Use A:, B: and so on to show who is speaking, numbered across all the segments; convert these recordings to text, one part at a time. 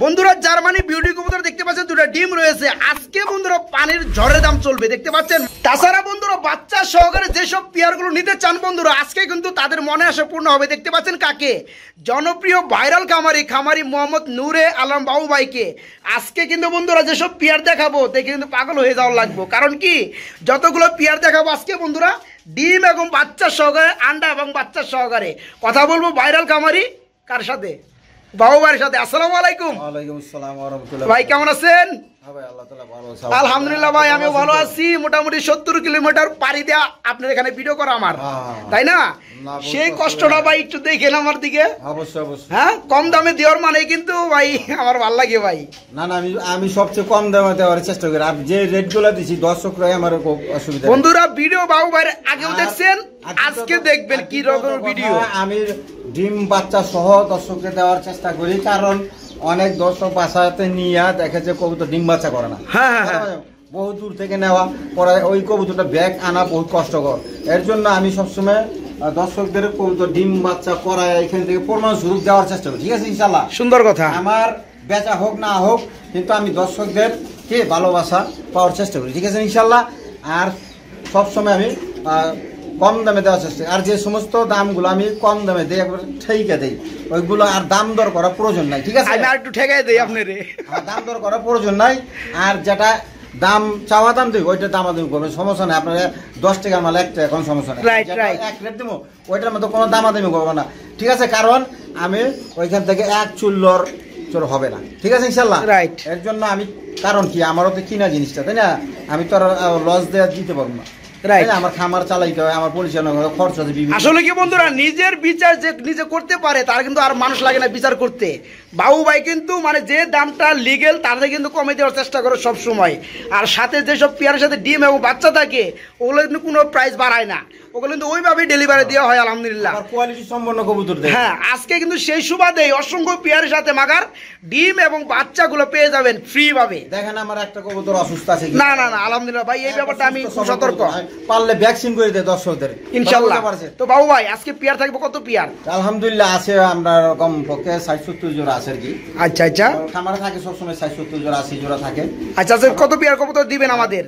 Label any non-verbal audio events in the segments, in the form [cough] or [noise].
A: বন্ধুরা Germany beauty কবুতর দেখতে পাচ্ছেন দুটো ডিম রয়েছে আজকে বন্ধুরা পানির ঝড়ের দাম চলবে দেখতে পাচ্ছেন তাছাড়া বন্ধুরা বাচ্চা সহকারে যেসব গুলো নিতে চান বন্ধুরা আজকে কিন্তু তাদের মনে আসা পূর্ণ হবে দেখতে পাচ্ছেন কাকে জনপ্রিয় ভাইরাল খামারি খামারি মোহাম্মদ নূরে আলম বাবু ভাইকে আজকে কিন্তু বন্ধুরা যেসব পেয়ার দেখাবো দেখে কিন্তু পাগল হয়ে যাওয়ার লাগবো কারণ কি যতগুলো পেয়ার দেখাবো আজকে বন্ধুরা ডিম এবং বাচ্চা সহকারে আন্ডা এবং বাচ্চা সহকারে কথা বলবো ভাইরাল খামারি কার সাথে সাথে আসসালামু আলাইকুম ওয়ালাইকুম আসসালাম ওয়া রাহমাতুল্লাহ ভাই কেমন আছেন হ্যাঁ আলহামদুলিল্লাহ ভাই ভালো আছি মোটামুটি সত্তর কিলোমিটার পাড়ি আপনার এখানে ভিডিও করা আমার হ্যাঁ, হ্যাঁ, তাই না সেই কষ্টটা ভাই একটু দেখেন আমার দিকে হ্যাঁ কম দামে দেওয়ার মানে কিন্তু ভাই
B: আমার ভাল লাগে ভাই না না আমি আমি সবচেয়ে কম দামে দেওয়ার চেষ্টা করি যে রেট গুলো দিচ্ছি দর্শক আমার অসুবিধা বন্ধুরা
A: ভিডিও বাবু ভাই আগেও দেখছেন আজকে দেখবেন কি রকম ভিডিও
B: আমি ডিম বাচ্চা সহ দর্শককে দেওয়ার চেষ্টা করি কারণ অনেক দর্শক বাসাতে নিয়ে দেখেছে কবুতর ডিম বাচ্চা করে না হ্যাঁ, হ্যাঁ, হ্যাঁ। বহু দূর থেকে নেওয়া পরে ওই কবুতরটা ব্যাগ আনা বহুত কষ্টকর এর জন্য আমি সবসময় দর্শকদের কবুতর ডিম বাচ্চা করায় এখান থেকে প্রমাণ সুযোগ দেওয়ার চেষ্টা করি ঠিক আছে ইনশাল্লাহ সুন্দর কথা আমার বেচা হোক না হোক কিন্তু আমি দর্শকদের কে ভালোবাসা পাওয়ার চেষ্টা করি ঠিক আছে ইনশাল্লাহ আর সবসময় আমি কম দামে দেওয়ার চেষ্টা আর যে সমস্ত দামগুলো আমি কম দামে দিই একবার ঠেকে দিই ওইগুলো আর দাম দর করা প্রয়োজন নাই ঠিক আছে আর একটু ঠেকে দিই আপনার হ্যাঁ, দাম দর করা প্রয়োজন নাই আর যেটা দাম চাওয়া দাম দিই ওইটা দাম আদমি করবে সমস্যা নেই আপনারা দশ টাকা মাল একটা এখন সমস্যা নেই এক রেট দেবো ওইটার মতো কোনো দাম আদমি করবো না ঠিক আছে কারণ আমি ওইখান থেকে এক চুল্লর চোর হবে না ঠিক আছে ইনশাল্লাহ রাইট এর জন্য আমি কারণ কি আমারও তো কিনা জিনিসটা তাই না আমি তো আর
A: লস দেওয়া দিতে পারবো না
B: আমার খামার চালাইতে হয় আমার পরিচালনা আসলে কি
A: বন্ধুরা নিজের বিচার যে নিজে করতে পারে তার কিন্তু আর মানুষ লাগে না বিচার করতে কিন্তু মানে যে দামটা লিগেল কিন্তু কমে দেওয়ার চেষ্টা করে সব সময় আর সাথে যেসব পেয়ারের সাথে ডিম এবং বাচ্চা থাকে ওগুলো কিন্তু কোনো প্রাইস বাড়ায় না ওগুলো কিন্তু ডেলিভারি দেওয়া হয় আলহামদুলিল্লাহ কবুতর হ্যাঁ আজকে কিন্তু সেই সুবাদে অসংখ্য পেয়ারের সাথে মাগার ডিম এবং বাচ্চাগুলো পেয়ে যাবেন ফ্রি ভাবে দেখেন আমার
B: একটা অসুস্থ আছে না না
A: না আলহামদুলিল্লাহ ভাই এই হ্যাঁ, ব্যাপারটা আমি সতর্ক
B: পারলে ভ্যাকসিন করে দেয় দর্শকদের
A: তো বাবু ভাই আজকে পেয়ার থাকবে কত পেয়ার
B: আলহামদুলিল্লাহ আছে আমরা কম পক্ষে ষাট সত্তর জোড়া আছে আর কি আচ্ছা আচ্ছা খামারে থাকে
A: সবসময় ষাট সত্তর জোড়া আশি জোড়া থাকে
B: আচ্ছা আচ্ছা কত পেয়ার কবুতর দিবেন আমাদের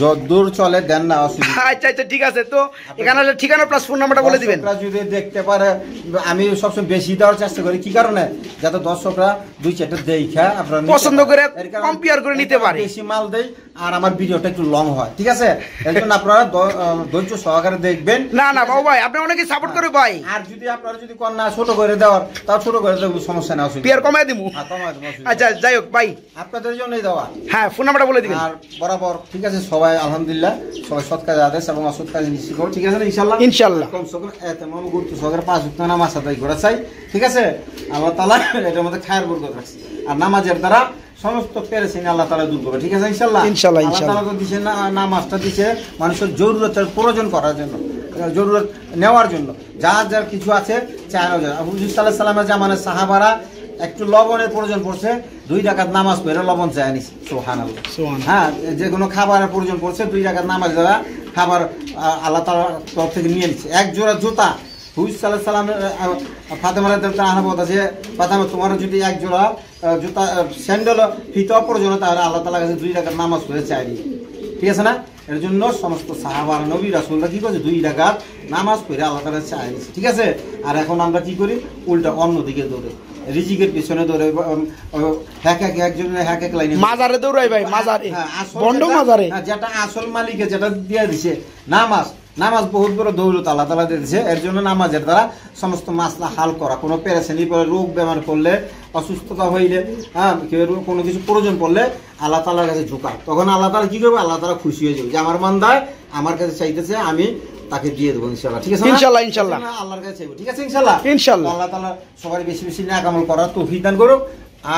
B: যদ্দূর চলে দেন না [laughs]
A: আচ্ছা আচ্ছা ঠিক আছে তো এখানে ঠিকানা প্লাস ফোন নাম্বারটা বলে
B: দিবেন যদি দেখতে পারে আমি সবসময় বেশি দেওয়ার চেষ্টা করি কি কারণে যাতে দর্শকরা দুই চারটা দেখা আপনার পছন্দ করে কম্পেয়ার করে নিতে পারে বেশি মাল দেয় আর আমার ভিডিওটা একটু লং হয় ঠিক আছে আপনারা ধৈর্য সহকারে দেখবেন না না বাবু ভাই আপনি অনেকে সাপোর্ট হ্যাঁ। করে ভাই আর যদি আপনারা যদি কন্যা ছোট করে দেওয়ার তাও ছোট করে হ্যাঁ, দেবো সমস্যা না অসুবিধা পেয়ার কমাই দিবো আচ্ছা যাই হোক ভাই আপনাদের জন্যই দেওয়া হ্যাঁ ফোন নাম্বারটা বলে দিবেন আর বরাবর ঠিক আছে সবাই আলহামদুলিল্লাহ সবাই সৎ কাজে আদেশ এবং অসৎ কাজে নিশ্চিত করো ঠিক আছে না ইনশাল্লাহ ইনশাল্লাহ কমসে কম এমন গুরুত্ব সহকারে পাঁচ উক্ত নামাজ আদায় করা চাই ঠিক আছে আল্লাহ তালা [laughs] এটার মধ্যে খায়ের বর্গ রাখছি আর নামাজের দ্বারা সমস্ত পেরেছেন আল্লাহ তালা দূর করবে ঠিক আছে ইনশাল্লাহ ইনশাল্লাহ আল্লাহ তালা তো দিচ্ছে নামাজটা দিচ্ছে মানুষের জরুরতের প্রয়োজন করার জন্য জরুরত নেওয়ার জন্য যা যার কিছু আছে চায় হুজুর সাল্লাহ সাল্লামের জামানের সাহাবারা একটু লবণের প্রয়োজন পড়ছে দুই টাকার নামাজ পড়ে লবণ চাই আনিস সোহান হ্যাঁ যে কোনো খাবারের প্রয়োজন পড়ছে দুই টাকার নামাজ দ্বারা খাবার আল্লাহ তালার তরফ থেকে নিয়ে নিচ্ছে এক জোড়া জুতা হুইস সাল্লাহ সাল্লামের ফাতেমা আহমদ আছে ফাতেমা তোমার যদি এক জোড়া জুতা স্যান্ডেল ফিত অপ্রয়োজন তাহলে আল্লাহ তালা কাছে দুই টাকার নামাজ পড়ে চাইনি ঠিক আছে না এর জন্য সমস্ত সাহাবার নবী রাসুল্লাহ কী করছে দুই টাকার নামাজ পড়ে আল্লাহ তালা চাই ঠিক আছে আর এখন আমরা কি করি উল্টা অন্যদিকে দৌড়ে রিজিকের পিছনে দৌড়াই এক এক একজনের এক এক লাইনে
A: মাজারে দৌড়াই ভাই হ্যাঁ, মাজারে হ্যাঁ, মাজারে হ্যাঁ,
B: যেটা আসল মালিকে যেটা দিছে নামাজ নামাজ বহুত বড় দৌলত আল্লাহ তালা দিয়েছে এর জন্য নামাজের দ্বারা সমস্ত মাসলা হাল করা কোনো পেরেশানি পড়ে রোগ বেমার করলে অসুস্থতা হইলে হ্যাঁ কোনো কিছু প্রয়োজন পড়লে আল্লাহ তালার কাছে ঝুঁকা তখন আল্লাহ তালা কী করবে আল্লাহ তালা খুশি হয়ে যাবে যে আমার মান্দায় আমার কাছে চাইতেছে আমি তাকে দিয়ে দেবো ইনশাল্লাহ ঠিক আছে ইনশাল্লাহ ইনশাল্লাহ আল্লাহর কাছে ঠিক আছে ইনশাল্লাহ ইনশাল্লাহ আল্লাহ তালা সবাই বেশি বেশি না কামল করার তো দান করুক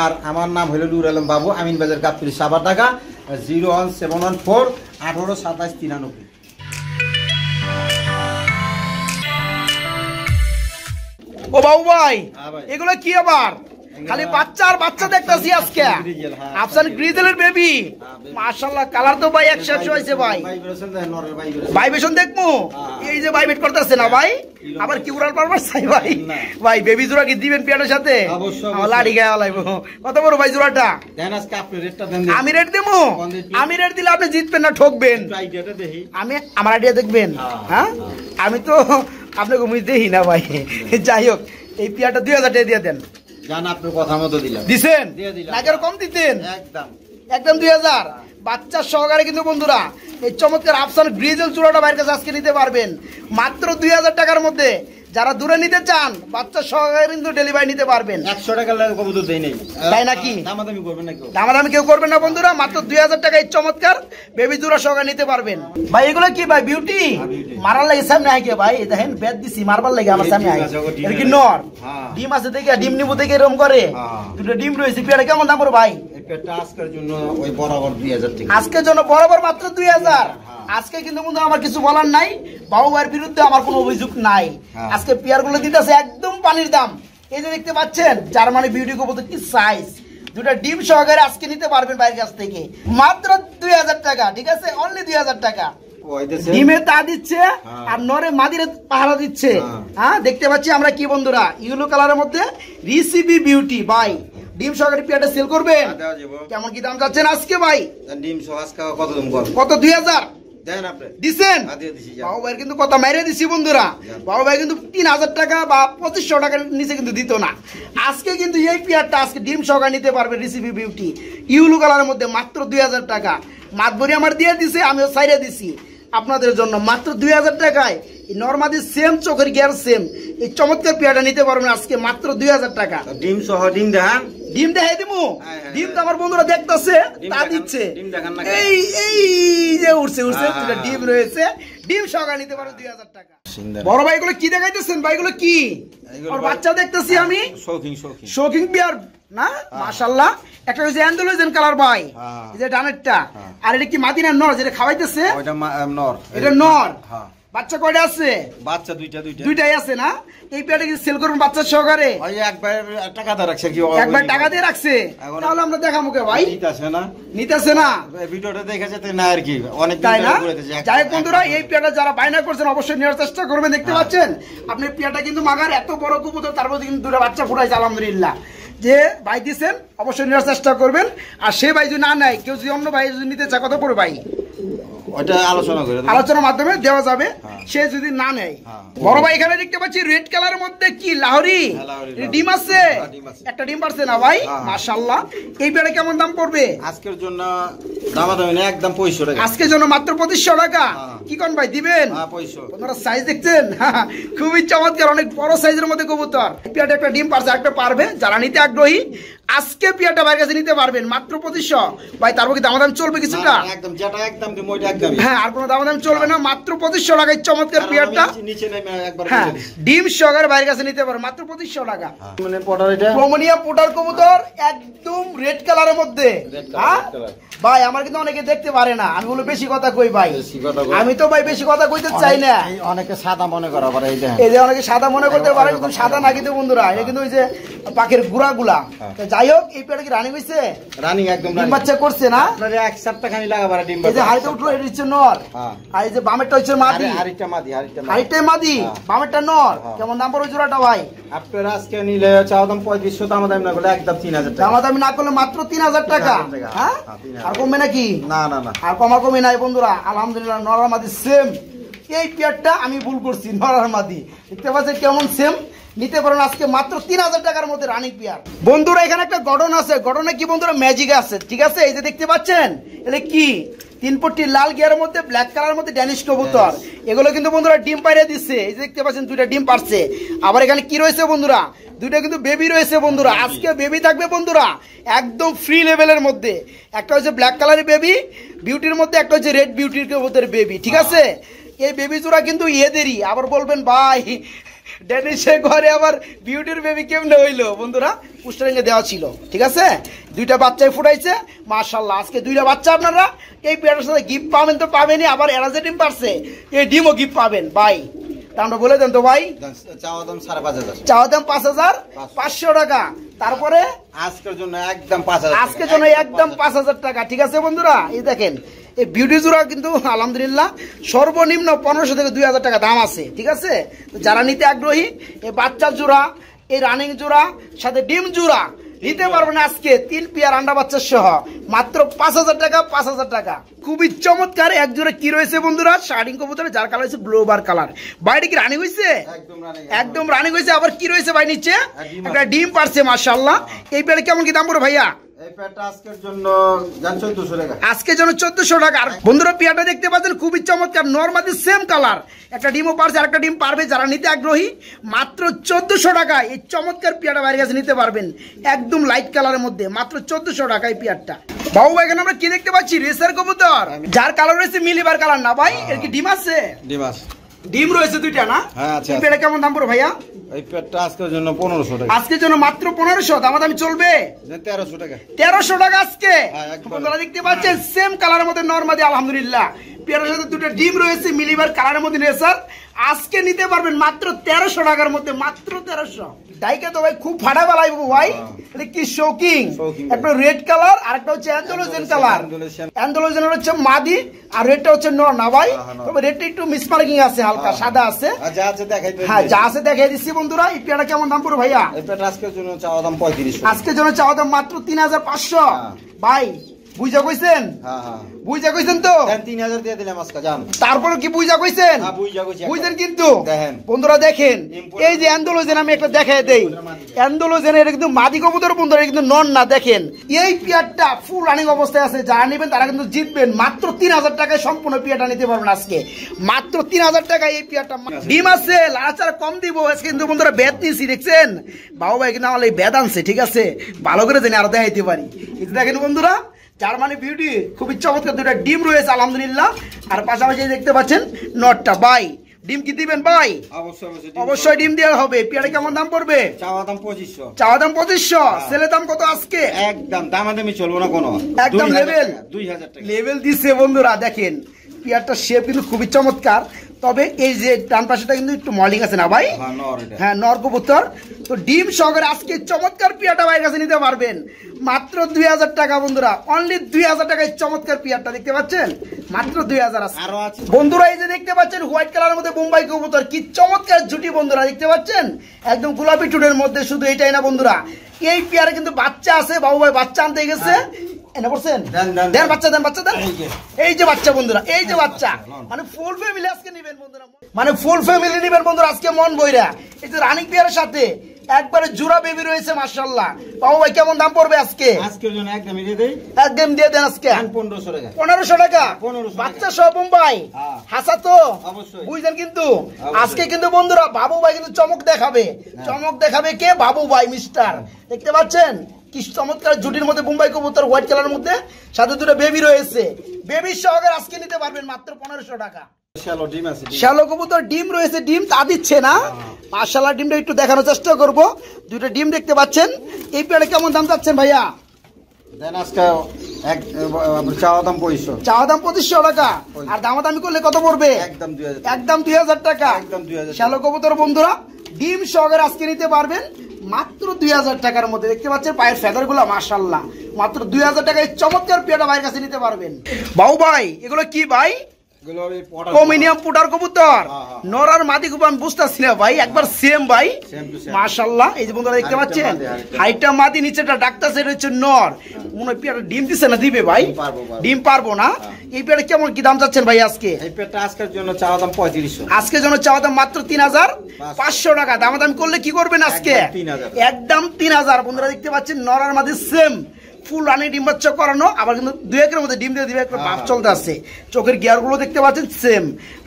B: আর আমার নাম হলো নুর আলম বাবু আমিন বাজার কাপুরি Savar Dhaka zero one seven one four
A: আঠারো সাতাশ তিরানব্বই ও বাবু ভাই হ্যাঁ এগুলো কি আবার খালি বাচ্চা আর বাচ্চা দেখতেছি আজকে আফসান গ্রিজেলের বেবি মাশাআল্লাহ কালার তো ভাই একসাথে একশো হয়েছে ভাই ভাইবেশন দেখবো হ্যাঁ। এই যে ভাইবেট করতেছে না ভাই আবার কি উড়াল পারবার চাই ভাই ভাই বেবি জোড়া কি দিবেন পিয়ানোর সাথে লাড়ি গায়ে লাগবো কত বড় ভাই জোড়াটা আমি রেট দেবো আমি রেট দিলে আপনি জিতবেন না ঠকবেন আমি আমার আইডিয়া দেখবেন হ্যাঁ।, হ্যাঁ আমি তো আপনাকে মুই দেখি না ভাই যাই হোক এই পিয়াটা দুই হাজার টাকা দিয়ে দেন কম দিতেন একদম একদম দুই হাজার বাচ্চার সহকারে কিন্তু বন্ধুরা এই চমৎকার আফসান গ্রিজেল চূড়াটা বাইরে আজকে নিতে পারবেন মাত্র দুই হাজার টাকার মধ্যে যারা দূরে নিতে চান বাচ্চা সহকারে কিন্তু ডেলিভারি নিতে পারবেন একশো টাকা তাই নাকি দামাদামি কেউ করবেন না বন্ধুরা মাত্র দুই হাজার টাকা এই চমৎকার বেবি দূরা সহকারে নিতে পারবেন ভাই এগুলো কি ভাই বিউটি হ্যাঁ, মারার লাগে সামনে আগে ভাই দেখেন বেদ দিছি মারবার লাগে আমার সামনে আগে নর হ্যাঁ। ডিম আছে দেখে ডিম নিবো দেখে এরকম করে হ্যাঁ। দুটো ডিম রয়েছে পেয়ারা কেমন দাম করো ভাই আজকের জন্য বরাবর মাত্র হ্যাঁ। আজকে কিন্তু বন্ধু আমার কিছু বলার নাই বাবু ভাইয়ের বিরুদ্ধে আমার কোনো অভিযোগ নাই হ্যাঁ। আজকে একদম পানির দাম এই যে দেখতে পাচ্ছেন জার্মানি বিউটি কি সাইজ দুটা ডিম সহকারে আজকে নিতে পারবেন বাইরের কাছ থেকে মাত্র 2000 টাকা ঠিক আছে অনলি 2000 টাকা তা দিচ্ছে হ্যাঁ। আর নরে মাদিরে পাহারা দিচ্ছে হ্যাঁ দেখতে পাচ্ছি আমরা কি বন্ধুরা ইউলো কালারের মধ্যে রিসিপি বিউটি বাই ডিম সহকারে পেঁয়াজটা সেল করবেন হ্যাঁ, কেমন কি দাম চাচ্ছেন আজকে ভাই
B: ডিম সহ আজকে কত দাম কত দুই হাজার হ্যাঁ,
A: বাবু ভাই কিন্তু কথা মাইরে দিছি বন্ধুরা বাবু ভাই কিন্তু তিন হাজার টাকা বা পঁচিশশো টাকার নিচে কিন্তু দিত না আজকে কিন্তু এই পেয়ারটা আজকে ডিম সহকার নিতে পারবে রিসিপি বিউটি ইউলু কালারের মধ্যে মাত্র দুই হাজার টাকা মাতবরি আমার দিয়ে দিছে আমিও সাইরে দিছি আপনাদের জন্য মাত্র দুই হাজার টাকায় এই নর্মাদি সেম চোখের গিয়ার সেম এই চমৎকার পেয়াটা নিতে পারবেন আজকে মাত্র দুই হাজার টাকা ডিম সহ ডিম দেখান ডিম দেখাই দিব হ্যাঁ, হ্যাঁ, হ্যাঁ। ডিম তো আমার বন্ধুরা দেখতেছে তা দিচ্ছে এই এই যে উঠছে উঠছে ডিম রয়েছে ডিম নিতে পারো 2000 টাকা বড় কি দেখাইতেছেন কি আর বাচ্চা দেখতেছি আমি শৌখিং হ্যাঁ, শৌখিং শৌখিং বিয়ার না হ্যাঁ। মাশাআল্লাহ একটা হইছে অ্যান্ডালুজিয়ান কালার ভাই হ্যাঁ। এই যে ডানেরটা আর এটা কি মাদিনার নর যেটা খাওয়াইতেছে নর এটা নর হ্যাঁ বাচ্চা কয়টা আছে
B: বাচ্চা দুইটা দুইটা দুইটাই
A: আছে না এই পেটে কি সেল করুন বাচ্চা সহকারে ভাই একবার
B: টাকা দিয়ে রাখছে কি একবার টাকা
A: দিয়ে রাখছে তাহলে আমরা দেখামু কে ভাই নিতাছে না নিতাছে না
B: ভিডিওটা দেখে যেতে না আর কি অনেক তাই না
A: যাই বন্ধুরা এই পেয়াটা যারা বাইনা করছেন অবশ্যই নেওয়ার চেষ্টা করবেন দেখতে হ্যাঁ। পাচ্ছেন আপনি পেয়াটা কিন্তু মাগার এত বড় কবুতর তারপর কিন্তু দুটো বাচ্চা ফুটাইছে আলহামদুলিল্লাহ যে ভাই দিচ্ছেন অবশ্যই নেওয়ার চেষ্টা করবেন আর সে ভাই যদি না নেয় কেউ যদি অন্য ভাই যদি নিতে চায় কত পড়ে ভাই আলোচনার মাধ্যমে দেওয়া যাবে হ্যাঁ। সে যদি না নেয় হ্যাঁ। বড় ভাই এখানে দেখতে পাচ্ছি রেড কালারের মধ্যে কি লাহরি
B: হ্যাঁ, ডিম আছে
A: একটা ডিম পারছে না ভাই এই বেড়ে কেমন দাম পড়বে আজকের জন্য ভাই [laughs] খুবই চমৎকার অনেক বড় সাইজের মধ্যে কবুতর পিয়াটা একটা ডিম পারছে একটা পারবে যারা নিতে আগ্রহী আজকে পিয়াটা ভাইয়ের কাছে নিতে পারবেন মাত্র 2500 ভাই তারপর দাম দামাদাম চলবে কিছুটা একদম একদম হ্যাঁ, হ্যাঁ, হ্যাঁ। মানে আমার কিন্তু অনেকে দেখতে পারে না আমি বলো বেশি কথা কই ভাই আমি তো ভাই বেশি কথা কইতে চাই না অনেকে সাদা মনে করা এই যে অনেকে সাদা মনে করতে পারে সাদা না কিন্তু বন্ধুরা এটা কিন্তু ওই যে পাখির গুড়া গুলা যাই হোক এই পেয়ারটা কি রানিং হইছে রানিং একদম করছে না
B: এক সপ্তাহ খানি লাগাবার হাইতে উঠলো নর হ্যাঁ।
A: আর এই যে বামেরটা মাদি আরেকটা মাদি আরেকটা মাদি হ্যাঁ। বামেরটা নর হ্যাঁ। কেমন দাম ভাই
B: আজকে নিলে দাম দাম না করলে একদম তিন হাজার
A: দাম না করলে মাত্র টাকা হ্যাঁ আর কমবে নাকি না না না আর কমা কমে নাই বন্ধুরা আলহামদুলিল্লাহ নরার মাদি সেম এই পেয়ারটা আমি ভুল করছি নরার মাদি দেখতে পাচ্ছেন কেমন সেম নিতে পারেন আজকে মাত্র তিন হাজার টাকার মধ্যে রানিং পিয়ার বন্ধুরা এখানে একটা গঠন আছে গঠনে কি বন্ধুরা ম্যাজিক আছে ঠিক আছে এই যে দেখতে পাচ্ছেন এটা কি তিন লাল গিয়ার মধ্যে ব্ল্যাক কালার মধ্যে ড্যানিশ কবুতর এগুলো কিন্তু বন্ধুরা ডিম পাইরে দিচ্ছে এই যে দেখতে পাচ্ছেন দুইটা ডিম পারছে আবার এখানে কি রয়েছে বন্ধুরা দুইটা কিন্তু বেবি রয়েছে বন্ধুরা আজকে বেবি থাকবে বন্ধুরা একদম ফ্রি লেভেলের মধ্যে একটা হচ্ছে ব্ল্যাক কালারের বেবি বিউটির মধ্যে একটা হচ্ছে রেড বিউটির কবুতর বেবি ঠিক আছে এই বেবি জোড়া কিন্তু এদেরই ইয়ে আবার বলবেন ভাই ড্যানিশে ঘরে আবার বিউটির বেবি কেমনে হইলো বন্ধুরা পুষ্টারেঞ্জে দেওয়া ছিল ঠিক আছে দুইটা বাচ্চাই ফুটাইছে মার্শাল্লাহ আজকে দুইটা বাচ্চা আপনারা এই পেয়ারটার সাথে গিফট পাবেন তো পাবেনই আবার এরা ডিম পারছে এই ডিমও গিফট পাবেন বাই দামটা বলে দেন তো ভাই চাওয়া দাম পাঁচ হাজার পাঁচশো টাকা তারপরে আজকের জন্য একদম পাঁচ হাজার আজকের জন্য একদম পাঁচ হাজার টাকা ঠিক আছে বন্ধুরা এই দেখেন এই বিউটি জোড়া কিন্তু আলহামদুলিল্লাহ সর্বনিম্ন পনেরোশো থেকে দুই টাকা দাম আছে ঠিক আছে যারা নিতে আগ্রহী এই বাচ্চা জোড়া এই রানিং জোড়া সাথে ডিম জোড়া নিতে পারবেন আজকে তিন পেয়ার আন্ডা বাচ্চা সহ মাত্র পাঁচ হাজার টাকা পাঁচ হাজার টাকা খুবই চমৎকার এক জোড়া কি রয়েছে বন্ধুরা শার্টিং কবুতরে যার কালার হয়েছে ব্লু বার কালার বাইরে কি রানিং হয়েছে একদম রানিং হয়েছে আবার কি রয়েছে ভাই নিচ্ছে হ্যাঁ, একটা ডিম পারছে মার্শাল্লাহ এই পেয়ারে কেমন কি দাম পড়ে ভাইয়া আজকের জন্য চোদ্দশো টাকা দেখতে পাচ্ছেন খুবই চমৎকার সেম কালার একটা ডিমও পারছে আর একটা ডিম পারবে যারা নিতে আগ্রহী মাত্র এই চমৎকার বাইরে নিতে পারবেন একদম লাইট কালারের মধ্যে মাত্র পেয়ারটা বাবু এখানে আমরা কি দেখতে পাচ্ছি রেসার যার কালার রয়েছে মিলিবার কালার না ভাই কি ডিম আছে ডিম রয়েছে দুইটা না হ্যাঁ আচ্ছা কেমন দাম পড়ো ভাইয়া
B: এই পেটটা আজকের জন্য 1500 টাকা
A: আজকের জন্য মাত্র পনেরোশো দাম মানে দামি চলবে
B: তেরোশো টাকা 1300
A: টাকা আজকে হ্যাঁ, বন্ধুরা দেখতে পাচ্ছেন সেম কালার মধ্যে নরমাদি আলহামদুলিল্লাহ পেয়ারার সাথে দুটো ডিম রয়েছে মিলিবার কালারের মধ্যে নিয়ে স্যার আজকে নিতে পারবেন মাত্র তেরোশো টাকার মধ্যে মাত্র তেরোশো ডাইকা তো ভাই খুব ফাটা বেলায় ভাই হ্যাঁ। কি শৌকিং একটা রেড কালার আর একটা হচ্ছে অ্যান্ডোলোজেন কালার অ্যান্ডোলোজেন হচ্ছে মাদি আর রেডটা হচ্ছে নর না ভাই হ্যাঁ, হ্যাঁ। তবে রেডটা একটু মিসমার্কিং আছে হালকা সাদা আছে হ্যাঁ যা আছে দেখাই দিচ্ছি বন্ধুরা এই পেয়ারা কেমন দাম পড়ো ভাইয়া
B: আজকের জন্য চাওয়া দাম পঁয়ত্রিশ
A: আজকের জন্য চাওয়া দাম মাত্র তিন হাজার পাঁচশো ভাই বুঝা কইছেন হ্যাঁ, হ্যাঁ। বুঝা কইছেন তো তিন হাজার দিয়ে দিলাম আজকে যান তারপরে কি বুঝা কইছেন হ্যাঁ, কিন্তু বন্ধুরা দেখেন এই যে অ্যান্ডোলোজেন আমি একটা দেখাই দেই অ্যান্ডোলোজেন এটা কিন্তু মাদি কবুতর বন্ধুরা কিন্তু নন না দেখেন এই পিয়ারটা ফুল রানিং অবস্থায় আছে যারা নেবেন তারা কিন্তু জিতবেন মাত্র তিন হাজার টাকায় সম্পূর্ণ পিয়ারটা নিতে পারবেন আজকে মাত্র তিন হাজার টাকায় এই পিয়ারটা ডিম আছে লাচার কম দিব আজকে কিন্তু বন্ধুরা বেদ নিয়েছি দেখছেন বাবু ভাই কিন্তু আমার এই বেদ আনছে ঠিক আছে ভালো করে জানি আরো দেখাইতে পারি দেখেন বন্ধুরা জার্মানি বিউটি খুবই চমৎকার দুটা ডিম রয়েছে আলহামদুলিল্লাহ আর পাশাপাশি দেখতে পাচ্ছেন নটটা বাই ডিম কি দিবেন ভাই অবশ্যই ডিম দেওয়া হবে পেয়ারা কেমন দাম পড়বে চাওয়া দাম পঁচিশশো চাওয়া দাম ছেলে হ্যাঁ। দাম কত আজকে একদম দামাদামি চলবো না
B: কোনো একদম লেভেল দুই হাজার
A: লেভেল দিচ্ছে বন্ধুরা দেখেন পেয়ারটা শেপ কিন্তু খুবই চমৎকার তবে এই যে ডান পাশেটা কিন্তু একটু মলিং আছে না ভাই হ্যাঁ, হ্যাঁ কবুতর তো ডিম সহকারে আজকে চমৎকার পিয়াটা ভাইয়ের কাছে নিতে পারবেন মাত্র দুই হাজার টাকা বন্ধুরা অনলি দুই হাজার টাকায় চমৎকার পিয়ারটা দেখতে পাচ্ছেন মাত্র দুই হাজার বন্ধুরা এই যে দেখতে পাচ্ছেন হোয়াইট কালারের মধ্যে মুম্বাই কবুতর কি চমৎকার জুটি বন্ধুরা দেখতে পাচ্ছেন একদম গোলাপি টুনের মধ্যে শুধু এটাই না বন্ধুরা এই পেয়ারে কিন্তু বাচ্চা আছে বাবু ভাই বাচ্চা আনতে গেছে হ্যাঁ। এনে করছেন দেন বাচ্চা দেন বাচ্চা দেন এই যে বাচ্চা বন্ধুরা এই যে বাচ্চা মানে ফুল ফ্যামিলি আজকে বন্ধুরা মানে ফুল ফ্যামিলি বন্ধুরা আজকে মন বইরা এই যে রানিক সাথে একবারে জোড়া বেবি রয়েছে মার্শাল্লাহ বাবু ভাই কেমন দাম পড়বে আজকে একদম দিয়ে দেই একদম দিয়ে দেন আজকে টাকা টাকা বাচ্চা সব মুম্বাই হ্যাঁ। হাসা তো অবশ্যই বুঝলেন কিন্তু আজকে কিন্তু বন্ধুরা বাবু ভাই কিন্তু চমক দেখাবে হ্যাঁ। চমক দেখাবে কে বাবু ভাই মিস্টার দেখতে পাচ্ছেন কি চমৎকার জুটির মধ্যে কবু কবুতর হোয়াইট কালার মধ্যে সাথে দুটো বেবি রয়েছে বেবির সহকারে আজকে নিতে পারবেন মাত্র পনেরোশো টাকা শ্যালো ডিম রয়েছে ডিম তা দিচ্ছে না হ্যাঁ। একটু দেখানোর চেষ্টা দুটো ডিম দেখতে পাচ্ছেন এই কেমন দাম চাচ্ছেন ভাইয়া দাম পঁচিশশো টাকা আর করলে কত পড়বে একদম দুই হাজার টাকা শ্যালো কবুতর বন্ধুরা ডিম সহকারে আজকে নিতে পারবেন মাত্র দুই হাজার টাকার মধ্যে দেখতে পাচ্ছেন পায়ের ফেদারগুলো মাসাল্লাহ মাত্র দুই হাজার টাকায় চমৎকার পেয়েটা ভাইয়ের কাছে নিতে পারবেন বাউ ভাই এগুলো কি ভাই কমিনিয়াম পুটার কবুতর হ্যাঁ, হ্যাঁ, হ্যাঁ। নরার মাদি খুব আমি বুঝতেছি না ভাই একবার সেম ভাই মাশাল্লাহ এই যে বন্ধুরা দেখতে পাচ্ছেন হাইটা মাদি নিচেটা ডাকতেছে এটা হচ্ছে নর মনে হয় পেয়ারা ডিম দিছে না দিবে ভাই ডিম পারবো না এই পেয়ারা কেমন কি দাম চাচ্ছেন ভাই আজকে এই
B: পেয়ারটা আজকের জন্য চাওয়া দাম পঁয়ত্রিশশো
A: আজকের জন্য চাওয়া দাম মাত্র তিন হাজার পাঁচশো টাকা দামাদামি করলে কি করবেন আজকে একদম তিন হাজার বন্ধুরা দেখতে পাচ্ছেন নরার মাদি সেম ফুল রানি বাচ্চা করানো আবার কিন্তু দু একের মধ্যে ডিম দিয়ে দিবে একটা বাপ হ্যাঁ। চলতে আছে চোখের গিয়ারগুলো দেখতে পাচ্ছেন সেম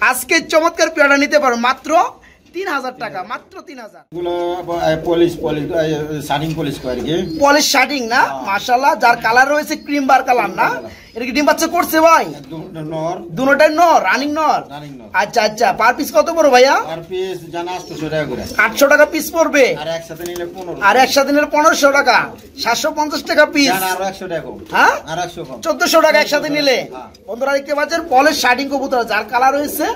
A: আজকে চমৎকার পেয়ারা নিতে পারো মাত্র তিন হাজার টাকা মাত্র তিন হাজার পলিশ শার্টিং না হ্যাঁ। মাশাল্লাহ যার কালার রয়েছে ক্রিম বার কালার না করছে ভাই হ্যাঁ, দুটাই নর রানিং নর আচ্ছা আচ্ছা পার পিস কত পড়ো ভাইয়া আটশো টাকা পিস পড়বে
B: আর একসাথে
A: নিলে পনেরোশো টাকা সাতশো পঞ্চাশ টাকা পিস হ্যাঁ চোদ্দশো টাকা একসাথে নিলে বন্ধুরা দেখতে পাচ্ছেন পলের শার্টিং কবুতর যার কালার রয়েছে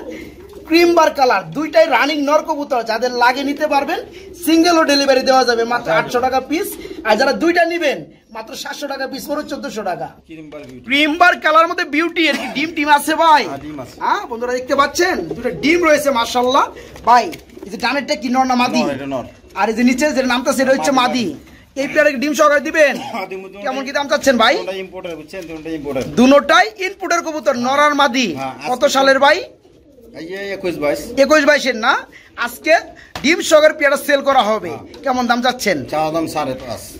A: ক্রিম বার কালার দুইটাই রানিং বোতল যাদের লাগে নিতে পারবেন সিঙ্গেলও ডেলিভারি দেওয়া যাবে মাত্র আচ্ছা। আটশো টাকা পিস আর যারা দুইটা নেবেন মাত্র সাতশো টাকা পিস পরে চোদ্দশো টাকা ক্রিম বার কালার মধ্যে বিউটি আর কি ডিম টিম আছে ভাই হ্যাঁ, হ্যাঁ বন্ধুরা দেখতে পাচ্ছেন দুটো ডিম রয়েছে মার্শাল্লাহ ভাই এই যে ডানেরটা কি নর না মাদি আর এই যে নিচে যে নামটা সেটা হচ্ছে মাদি এই প্লেয়ারে ডিম সহকারে দিবেন হ্যাঁ, কেমন কি দাম চাচ্ছেন ভাই দুটাই ইনপুটের কবুতর নরার মাদি হ্যাঁ, কত সালের ভাই একুশ বাইশের না আজকে ডিম সগের সেল করা হবে হ্যাঁ। কেমন দাম যাচ্ছেন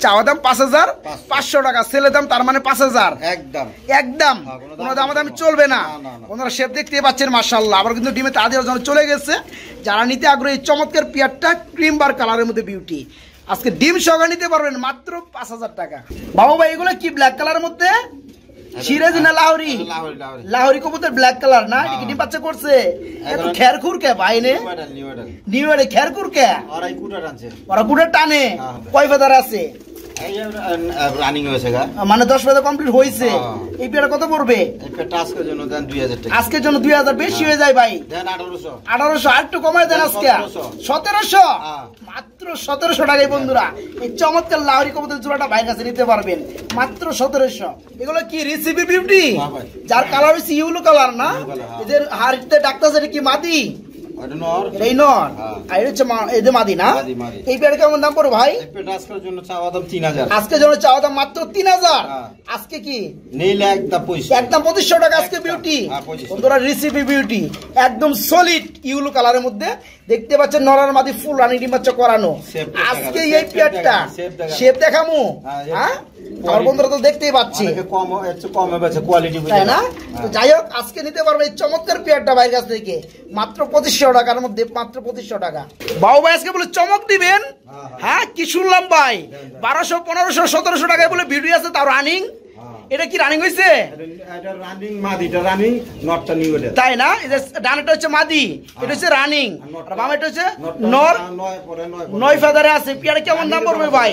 A: চাওয়া দাম পাঁচ হাজার পাঁচশো টাকা সেলের দাম তার মানে পাঁচ হাজার একদম একদম হ্যাঁ, কোনো দাম চলবে না ওনারা সেফ দেখতে পাচ্ছেন মার্শাল্লাহ আবার কিন্তু ডিমে তাদের জন্য চলে গেছে যারা নিতে আগ্রহী চমৎকার পেয়ারটা ক্রিম বার কালারের মধ্যে বিউটি আজকে ডিম সগা নিতে পারবেন মাত্র পাঁচ হাজার টাকা বাবু ভাই এগুলো কি ব্ল্যাক কালারের মধ্যে সিরাজ না হ্যাঁ, লাহরি লাহরি কবুতর ব্ল্যাক কালার না এটা কি বাচ্চা করছে এত খের কে ভাই নে নিউ এডে খের খুর কে
B: ওরা কুটা টানে
A: ওরা কুটা টানে কয় বাজার আছে মানে দশ পেয়ারা কমপ্লিট হয়েছে এই পেয়ারা কত পড়বে
B: আজকের জন্য দুই হাজার বেশি হ্যাঁ। হয়ে যায় ভাই আঠারোশো আঠারোশো কমায় দেন আজকে সতেরোশো
A: হ্যাঁ। মাত্র সতেরোশো টাকায় বন্ধুরা এই চমৎকার লাহরি কবুতর জোড়াটা ভাইয়ের কাছে নিতে পারবেন মাত্র সতেরোশো এগুলো কি রেসিপি বিউটি হ্যাঁ যার কালার হয়েছে ইউলো কালার না এদের হাড়িতে ডাক্তার কি মাদি
B: হ্যাঁ।
A: কেমন দাম ভাই তিন হাজার দাম মাত্র তিন হাজার হ্যাঁ। আজকে কি একদম আজকে বিউটি হ্যাঁ, বিউটি একদম সলিড ইউলো কালারের মধ্যে দেখতে পাচ্ছেন নরার মাদি ফুল রানি ডিম্বাচ্চা করানো আজকে এই পেয়ারটা শেপ দেখামু হ্যাঁ আমার হ্যাঁ? বন্ধুরা তো দেখতেই পাচ্ছি আচ্ছা, তাই না তো হ্যাঁ। যাই হোক আজকে নিতে পারবে এই চমৎকার পেয়ারটা ভাইয়ের কাছ থেকে মাত্র পঁচিশশো টাকার মধ্যে মাত্র পঁচিশশো টাকা বাবু ভাই আজকে বলে চমক দিবেন হ্যাঁ, হ্যাঁ। কিশোর শুনলাম ভাই বারোশো পনেরোশো সতেরোশো টাকায় বলে ভিডিও আছে তার রানিং এটা কি রানিং হয়েছে
B: রানিং মাদি এটা রানিং নটটা নিউ
A: এটা তাই না এটা যে ডানটা হচ্ছে মাদি হ্যাঁ। এটা হচ্ছে রানিং আর বামটা হচ্ছে নর
B: হ্যাঁ, নয় ফেদারে আছে
A: পেয়ারা কেমন দাম পড়বে ভাই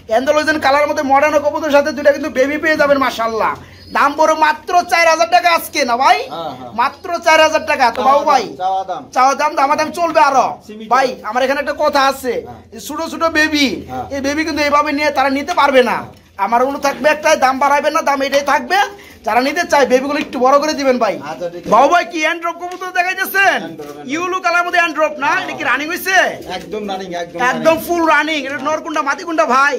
A: অ্যান্ডোলোজেন কালার মধ্যে মডার্ন কবুতর সাথে দুইটা কিন্তু বেবি পেয়ে যাবেন মাসাল্লাহ দাম পড়ো মাত্র চার হাজার টাকা আজকে না ভাই হ্যাঁ, হ্যাঁ। মাত্র চার হাজার টাকা তো বাবু ভাই চাওয়া দাম আমার দাম চলবে আরো ভাই আমার এখানে একটা কথা আছে হ্যাঁ। ছোট ছোট বেবি এই বেবি কিন্তু এইভাবে নিয়ে তারা নিতে পারবে না আমার ওগুলো থাকবে একটাই দাম বাড়াবে না দাম এটাই থাকবে যারা নিতে চায় বেবিগুলো একটু বড় করে দিবেন ভাই আচ্ছা, বাবু ভাই কি অ্যান্ড্রপ কবুতর দেখাইতেছেন ইউলু কালার মধ্যে অ্যান্ড্রপ না এটা কি রানিং হইছে একদম রানিং একদম ফুল রানিং এটা নরকুন্ডা মাদিকুন্ডা ভাই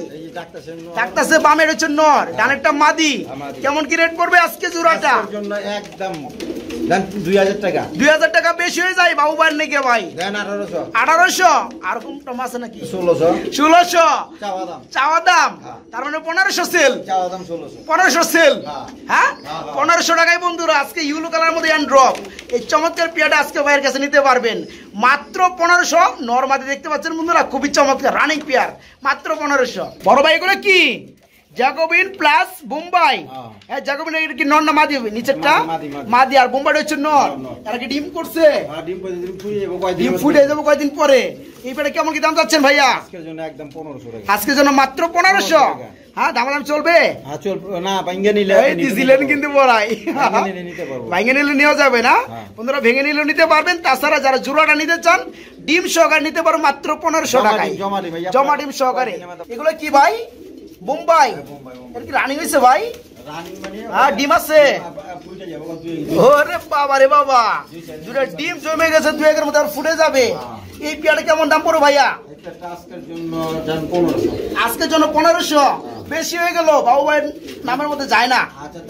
A: ডাক্তারছে বামের হচ্ছে নর ডানেরটা হ্যাঁ, মাদি কেমন কি রেট পড়বে আজকে জোড়াটা
B: একদম পনেরোশো
A: হ্যাঁ। হ্যাঁ? হ্যাঁ, পনেরোশো টাকায় বন্ধুরা আজকে ইউলো কালার মধ্যে এই চমৎকার পেয়াটা আজকে ভাইয়ের কাছে নিতে পারবেন মাত্র পনেরোশো নর্মাদি দেখতে পাচ্ছেন বন্ধুরা খুবই চমৎকার রানিং পেয়ার মাত্র পনেরোশো বড় ভাই কি জ্যাকোবিন প্লাস বোম্বাই হ্যাঁ জ্যাকোবিন হ্যাঁ, কি না মাদি নিচেরটা মাদি আর বোম্বাই হচ্ছে এরা কি ডিম করছে হ্যাঁ, ডিম ফুটে যাবো কয়দিন পরে কেমন কি দাম ভাইয়া আজকের জন্য মাত্র পনেরোশো হ্যাঁ, চলবে কিন্তু নিলে নেওয়া যাবে না ভেঙে নিতে পারবেন তাছাড়া যারা নিতে চান ডিম সহকারে নিতে পারো মাত্র পনেরোশো টাকায় জমা ডিম সহকারে এগুলো কি ভাই বোম্বাই হ্যাঁ, এটা কি রানিং হয়েছে ভাই মানে হ্যাঁ, ডিম আছে ওরে বাবা রে বাবা দুটা ডিম জমে গেছে দু একের মধ্যে আর ফুটে যাবে হ্যাঁ। এই কেমন দাম পড়ো ভাইয়া আজকের জন্য পনেরোশো বেশি হয়ে গেল বাবু ভাই নামের মধ্যে যায় না আচ্ছা,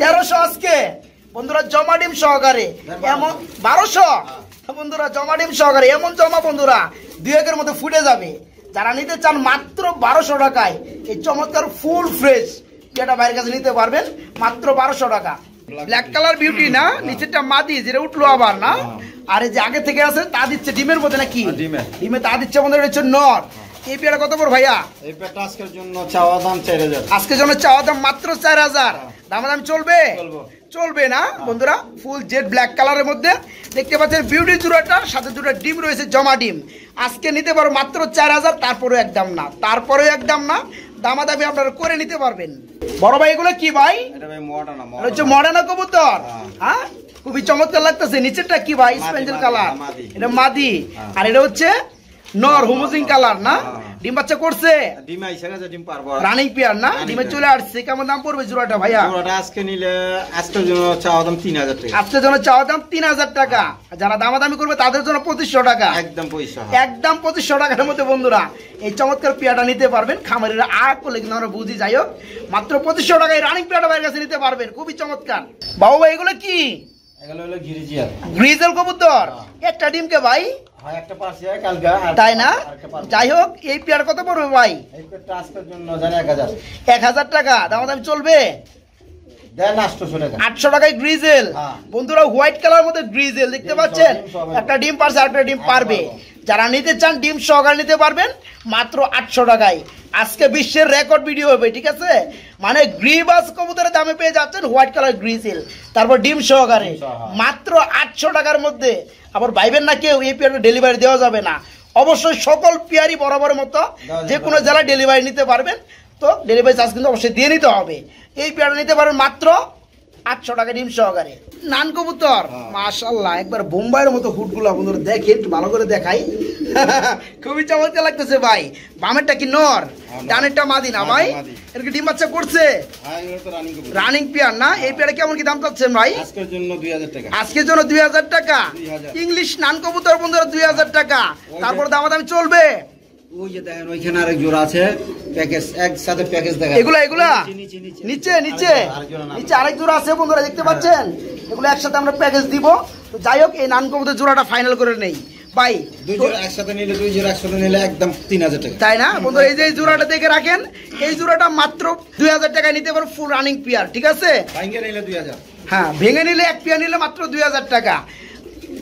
A: তেরোশো আজকে বন্ধুরা জমা ডিম সহকারে এমন বারোশো বন্ধুরা জমা ডিম সহকারে এমন জমা বন্ধুরা দুই একের মধ্যে ফুটে যাবে যারা নিতে চান মাত্র বারোশো টাকায় এই চমৎকার ফুল ফ্রেশ যেটা বাইরের কাছে নিতে পারবেন মাত্র বারোশো টাকা ব্ল্যাক কালার বিউটি না নিচেরটা মাদি যেটা উঠলো আবার না হ্যাঁ। আর এই যে আগে থেকে আছে তা দিচ্ছে ডিমের মধ্যে নাকি হ্যাঁ, ডিমে তা দিচ্ছে আমাদের হচ্ছে নর এই পেয়ারা কত বড় ভাইয়া এই পেয়ারটা আজকের জন্য চাওয়া দাম 4000 আজকের জন্য চাওয়া দাম মাত্র 4000 দাম দাম চলবে চলবে না হ্যাঁ। বন্ধুরা ফুল জেড ব্ল্যাক কালারের মধ্যে দেখতে পাচ্ছেন বিউটি জুড়াটা সাথে জুড়া ডিম রয়েছে জমা ডিম আজকে নিতে পারো মাত্র 4000 তারপরেও একদম না তারপরেও একদম না দামাদামি আপনারা করে নিতে পারবেন বড় ভাই এগুলো কি ভাই এটা ভাই মডানা হচ্ছে মডানা কবুতর হ্যাঁ।, হ্যাঁ খুবই চমৎকার লাগতেছে নিচেরটা কি ভাই স্পেঞ্জেল কালার হ্যাঁ, এটা মাদি আর এটা হচ্ছে নর হোমোজিন কালার না হ্যাঁ। ডিম বাচ্চা করছে
B: ডিম আইছে না ডিম পারবো রানিং পিয়ার না ডিমে চলে
A: আসছে কেমন দাম পড়বে জোড়াটা ভাইয়া জোড়াটা আজকে নিলে আজকে জন্য
B: চাওয়া দাম 3000 টাকা
A: আজকে জন্য চাওয়া দাম 3000 টাকা যারা দামি করবে তাদের জন্য 2500 টাকা
B: একদম পয়সা হ্যাঁ।
A: একদম 2500 টাকার মধ্যে বন্ধুরা এই চমৎকার পিয়াটা নিতে পারবেন খামারের আর কোলে কিন্তু আমরা বুঝি যাইও মাত্র 2500 টাকায় রানিং পিয়াটা ভাইয়ের কাছে নিতে পারবেন খুবই চমৎকার বাবু ভাই এগুলো কি
B: গ্রিজেল
A: হ্যাঁ। একটা ডিম কে ভাই
B: হ্যাঁ, তাই না
A: যাই হোক এই পেয়ার কত পড়বে ভাই এক হাজার টাকা দাম দাম চলবে আটশো টাকায় গ্রিজেল হ্যাঁ। বন্ধুরা হোয়াইট মধ্যে গ্রিজেল দেখতে পাচ্ছেন একটা ডিম একটা ডিম পারবে যারা নিতে চান ডিম সহকার নিতে পারবেন মাত্র আটশো টাকায় আজকে বিশ্বের রেকর্ড ভিডিও হবে ঠিক আছে মানে গ্রিবাস কবুতরের দামে পেয়ে যাচ্ছেন হোয়াইট কালার গ্রিসিল তারপর ডিম সহকারে হ্যাঁ। মাত্র আটশো টাকার মধ্যে আবার ভাইবেন না কেউ এই পেয়ারটা ডেলিভারি দেওয়া যাবে না অবশ্যই সকল পেয়ারি বরাবর মতো যে কোনো জেলায় ডেলিভারি নিতে পারবেন তো ডেলিভারি চার্জ কিন্তু অবশ্যই দিয়ে নিতে হবে এই পেয়ারটা নিতে পারবেন মাত্র আটশো টাকা ডিম সহকারে নান কবুতর হ্যাঁ। মাশাল্লাহ একবার বোম্বাইয়ের মতো ফুটগুলো বন্ধুরা দেখে একটু ভালো করে দেখাই [laughs] খুবই চমৎকার লাগতেছে ভাই বামেরটা কি নর হ্যাঁ, ডানেরটা মাদি না ভাই এর কি ডিম বাচ্চা করছে রানিং হ্যাঁ, পেয়ার না এই পেয়ারে কেমন কি দাম চাচ্ছেন ভাই আজকের
B: জন্য দুই হাজার টাকা
A: আজকের জন্য দুই হাজার টাকা ইংলিশ নান কবুতর বন্ধুরা দুই হাজার টাকা তারপর দামাদামি চলবে হ্যাঁ। জোড়াটা ফাইনাল করে নেই একদম তিন হাজার টাকা তাই না বন্ধু এই যে এই দেখে রাখেন এই জোড়াটা মাত্র দুই হাজার টাকা নিতে পারো ফুল রানিং পিয়ার ঠিক আছে হ্যাঁ ভেঙে নিলে এক পিয়ার নিলে মাত্র দুই হাজার টাকা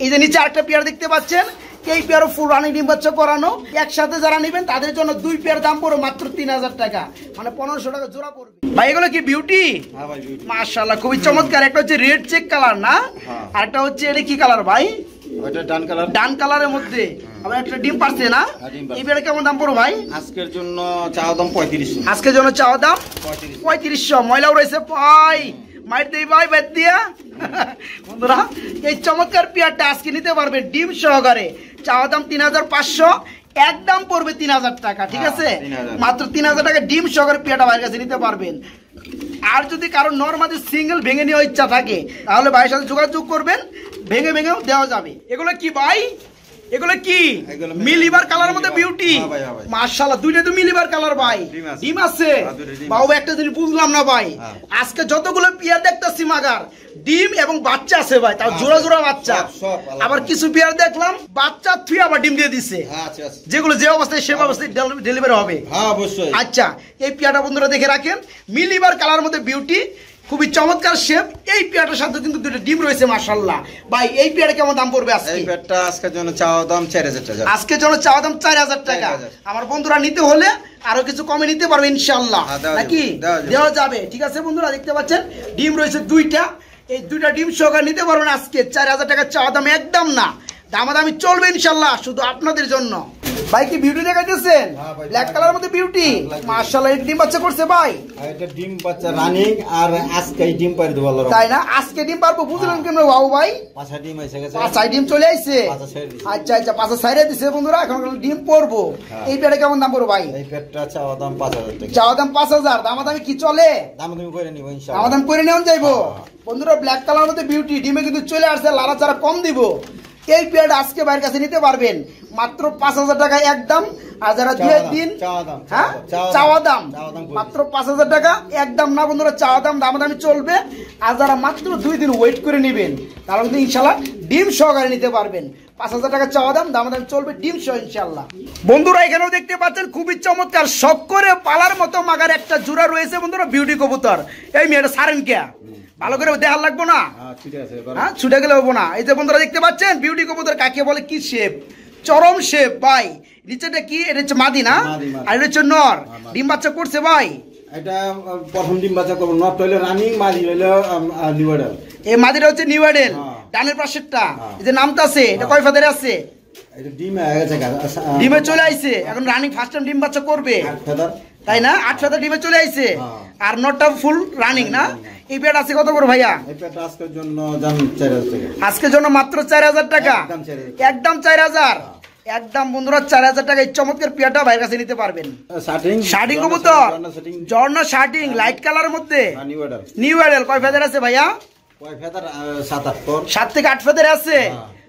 A: এই যে নিচে আরেকটা পিয়ার দেখতে পাচ্ছেন এই পেয়ারও ফুল রানিং ডিম করানো একসাথে যারা নেবেন তাদের জন্য দুই পেয়ার দাম পড়ো মাত্র তিন হাজার টাকা মানে পনেরোশো টাকা জোড়া পড়বে ভাই এগুলো কি বিউটি হ্যাঁ মাশাল্লাহ খুবই চমৎকার একটা হচ্ছে রেড চেক কালার না হ্যাঁ। আর একটা হচ্ছে এটা কি কালার ভাই ডান ডান কালারের মধ্যে হ্যাঁ। একটা ডিম না কেমন দাম পড়ো ভাই
B: জন্য দাম পঁয়ত্রিশ আজকের
A: জন্য দাম পঁয়ত্রিশশো ময়লাও রয়েছে ভাই দিয়া [laughs] এই চমৎকার নিতে পারবে ডিম সহকারে চাওয়া দাম তিন হাজার পাঁচশো একদম পড়বে তিন হাজার টাকা ঠিক হ্যাঁ, আছে মাত্র তিন হাজার টাকা ডিম সহকারে পিয়াটা ভাইয়ের কাছে নিতে পারবেন আর যদি কারো নর্মাল সিঙ্গেল ভেঙে নেওয়ার ইচ্ছা থাকে তাহলে ভাইয়ের সাথে যোগাযোগ করবেন ভেঙে ভেঙেও দেওয়া যাবে এগুলো কি ভাই এগুলো কি মিলিবার কালার মধ্যে বিউটি হ্যাঁ হ্যাঁ মার্শাল্লাহ দুইটা তো মিলিবার কালার ভাই ডিম আছে হ্যাঁ, বাবু একটা জিনিস বুঝলাম না ভাই আজকে যতগুলো পিয়ার দেখতেছি মাগার ডিম এবং বাচ্চা আছে ভাই তাও জোড়া জোড়া বাচ্চা আবার কিছু পেয়ার দেখলাম বাচ্চা থুই আবার ডিম দিয়ে দিছে যেগুলো যে অবস্থায় সে অবস্থায় ডেলিভারি হবে আচ্ছা এই পেয়ারটা বন্ধুরা দেখে রাখেন মিলিবার কালার মধ্যে বিউটি খুবই চমৎকার শেপ এই পেয়ারটার সাথে কিন্তু দুটো ডিম রয়েছে মার্শাল্লাহ ভাই এই পেয়ারটা কেমন দাম পড়বে আজকে এই পেয়ারটা আজকের জন্য চাওয়া দাম 4000 টাকা আজকের জন্য চাওয়া দাম 4000 টাকা আমার বন্ধুরা নিতে হলে আরো কিছু কমে নিতে পারবে ইনশাআল্লাহ হ্যাঁ, নাকি দেওয়া যাবে ঠিক আছে বন্ধুরা দেখতে পাচ্ছেন ডিম রয়েছে দুইটা এই দুইটা ডিম সহকারে নিতে পারবেন আজকে 4000 টাকা চাওয়া দাম একদম না দামাদামি চলবে ইনশাআল্লাহ শুধু আপনাদের জন্য ভাই কি বিউটি দেখাইতেছেন ব্ল্যাক কালার মধ্যে বিউটি এই ডিম বাচ্চা করছে ভাই
B: এটা ডিম বাচ্চা রানিং আর আজকে ডিম পারি দেব আল্লাহ তাই
A: না আজকে ডিম পারবো বুঝলেন হ্যাঁ। কেন বাবু ভাই
B: পাঁচা ডিম এসে গেছে পাঁচা ডিম চলে
A: আইছে আচ্ছা আচ্ছা পাঁচা সাইরে দিছে বন্ধুরা এখন ডিম পড়বো হ্যাঁ। এই পেটে কেমন দাম পড়বো ভাই এই
B: পেটটা চাওয়া দাম 5000 টাকা
A: চাওয়া দাম 5000 দাম দামি কি চলে দাম দামি
B: করে নিব ইনশাআল্লাহ দাম
A: করে নেওয়া যাইবো হ্যাঁ। বন্ধুরা ব্ল্যাক কালার মধ্যে বিউটি ডিমে কিন্তু চলে আসছে লারা চারা কম দিব এই পেয়ারটা আজকে বাইরের কাছে নিতে পারবেন মাত্র পাঁচ হাজার টাকা একদম আর যারা দুয়ের দিন চাওয়া দাম হ্যাঁ? মাত্র পাঁচ হাজার টাকা একদম না বন্ধুরা চাওয়া দাম দামি চলবে আর যারা মাত্র দুই দিন ওয়েট করে নেবেন তারা কিন্তু ইনশাল্লাহ ডিম সহকারে নিতে পারবেন পাঁচ হাজার টাকা চাওয়া দাম দামাদামি চলবে ডিম সহ ইনশাল্লাহ বন্ধুরা এখানেও দেখতে পাচ্ছেন খুবই চমৎকার শখ করে পালার মতো মাগার একটা জোড়া রয়েছে বন্ধুরা বিউটি কবুতর এই মেয়েটা সারেন কেয়া ভালো করে দেখার লাগবো না
B: হ্যাঁ, হ্যাঁ
A: ছুটে গেলে হবো না এই যে বন্ধুরা দেখতে পাচ্ছেন বিউটি কবুতর কাকে বলে কি শেপ চরম শেপ ভাই নিচেটা কি এটা হচ্ছে মাদি না আর এটা হচ্ছে নর হ্যাঁ, ডিম বাচ্চা করছে ভাই মাদিটা হচ্ছে হ্যাঁ। ডানের এই যে এটা কয় আছে চলে এখন রানিং ফার্স্ট টাইম ডিম বাচ্চা করবে তাই না আট চলে আর নটা ফুল রানিং না এই আছে ভাইয়া একদম চার হাজার একদম বন্ধুরা চার হাজার টাকা এই চমৎকার পেয়াটা ভাইয়ের কাছে নিতে পারবেন শার্টিং কবুতর জর্না শার্টিং লাইট কালারের হ্যাঁ। মধ্যে নিউ হ্যাঁ, এডেল কয় ফেদার আছে ভাইয়া সাত থেকে আট ফেদের আছে হ্যাঁ।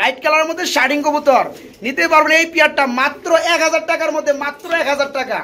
A: লাইট কালার মধ্যে শাড়িং কবুতর নিতে পারবেন এই পেয়ারটা মাত্র এক হাজার টাকার মধ্যে মাত্র এক হাজার টাকা